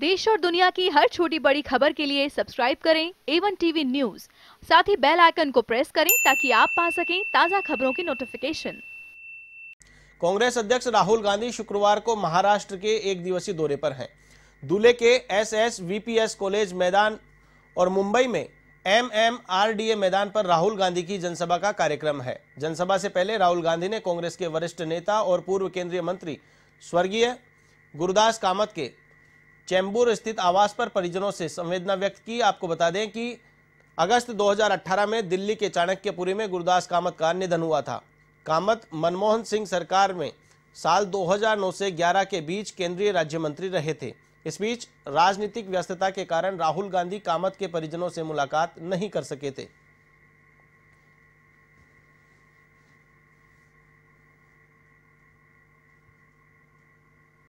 देश और दुनिया की हर छोटी बड़ी खबर के लिए सब्सक्राइब करें एवन टीवी न्यूज साथ ही बेल आइकन को प्रेस करें ताकि आप पा सकें ताज़ा खबरों की नोटिफिकेशन कांग्रेस अध्यक्ष राहुल गांधी शुक्रवार को महाराष्ट्र के एक दिवसीय दौरे पर हैं दूल्हे के एस एस वी कॉलेज मैदान और मुंबई में M M R D A मैदान पर राहुल गांधी की जनसभा का कार्यक्रम है जनसभा से पहले राहुल गांधी ने कांग्रेस के वरिष्ठ नेता और पूर्व केंद्रीय मंत्री स्वर्गीय गुरुदास कामत के चैम्बूर स्थित आवास पर परिजनों से संवेदना व्यक्त की आपको बता दें कि अगस्त 2018 में दिल्ली के चाणक्यपुरी में गुरुदास कामत का निधन हुआ था कामत मनमोहन सिंह सरकार में साल 2009 से 11 के बीच केंद्रीय राज्य मंत्री रहे थे इस बीच राजनीतिक व्यस्तता के कारण राहुल गांधी कामत के परिजनों से मुलाकात नहीं कर सके थे